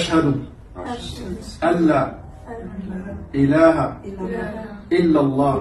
أشهد أن إله إلا الله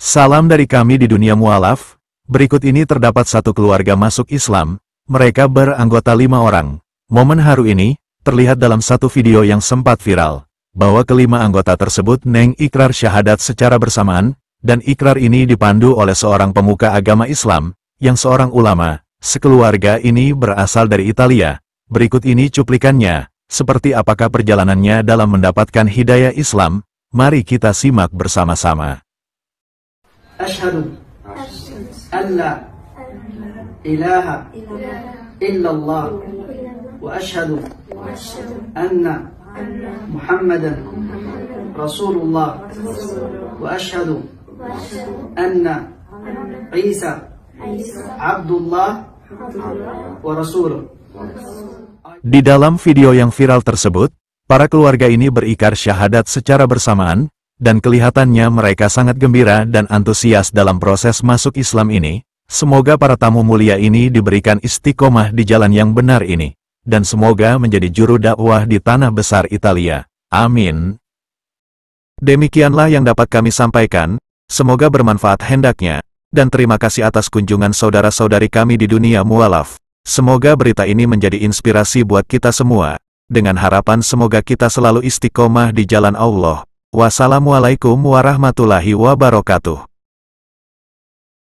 Salam dari kami di dunia mualaf. Berikut ini terdapat satu keluarga masuk Islam, mereka beranggota lima orang. Momen haru ini, terlihat dalam satu video yang sempat viral, bahwa kelima anggota tersebut neng ikrar syahadat secara bersamaan, dan ikrar ini dipandu oleh seorang pemuka agama Islam, yang seorang ulama, sekeluarga ini berasal dari Italia, Berikut ini cuplikannya, seperti apakah perjalanannya dalam mendapatkan hidayah Islam, mari kita simak bersama-sama. Ashadu alla ilaha illallah wa ashadu anna muhammadan rasulullah wa ashadu anna isa abdullah wa rasuluh di dalam video yang viral tersebut, para keluarga ini berikar syahadat secara bersamaan, dan kelihatannya mereka sangat gembira dan antusias dalam proses masuk Islam ini. Semoga para tamu mulia ini diberikan istiqomah di jalan yang benar ini, dan semoga menjadi juru dakwah di tanah besar Italia. Amin. Demikianlah yang dapat kami sampaikan, semoga bermanfaat hendaknya, dan terima kasih atas kunjungan saudara-saudari kami di dunia mualaf. Semoga berita ini menjadi inspirasi buat kita semua, dengan harapan semoga kita selalu istiqomah di jalan Allah. Wassalamualaikum warahmatullahi wabarakatuh.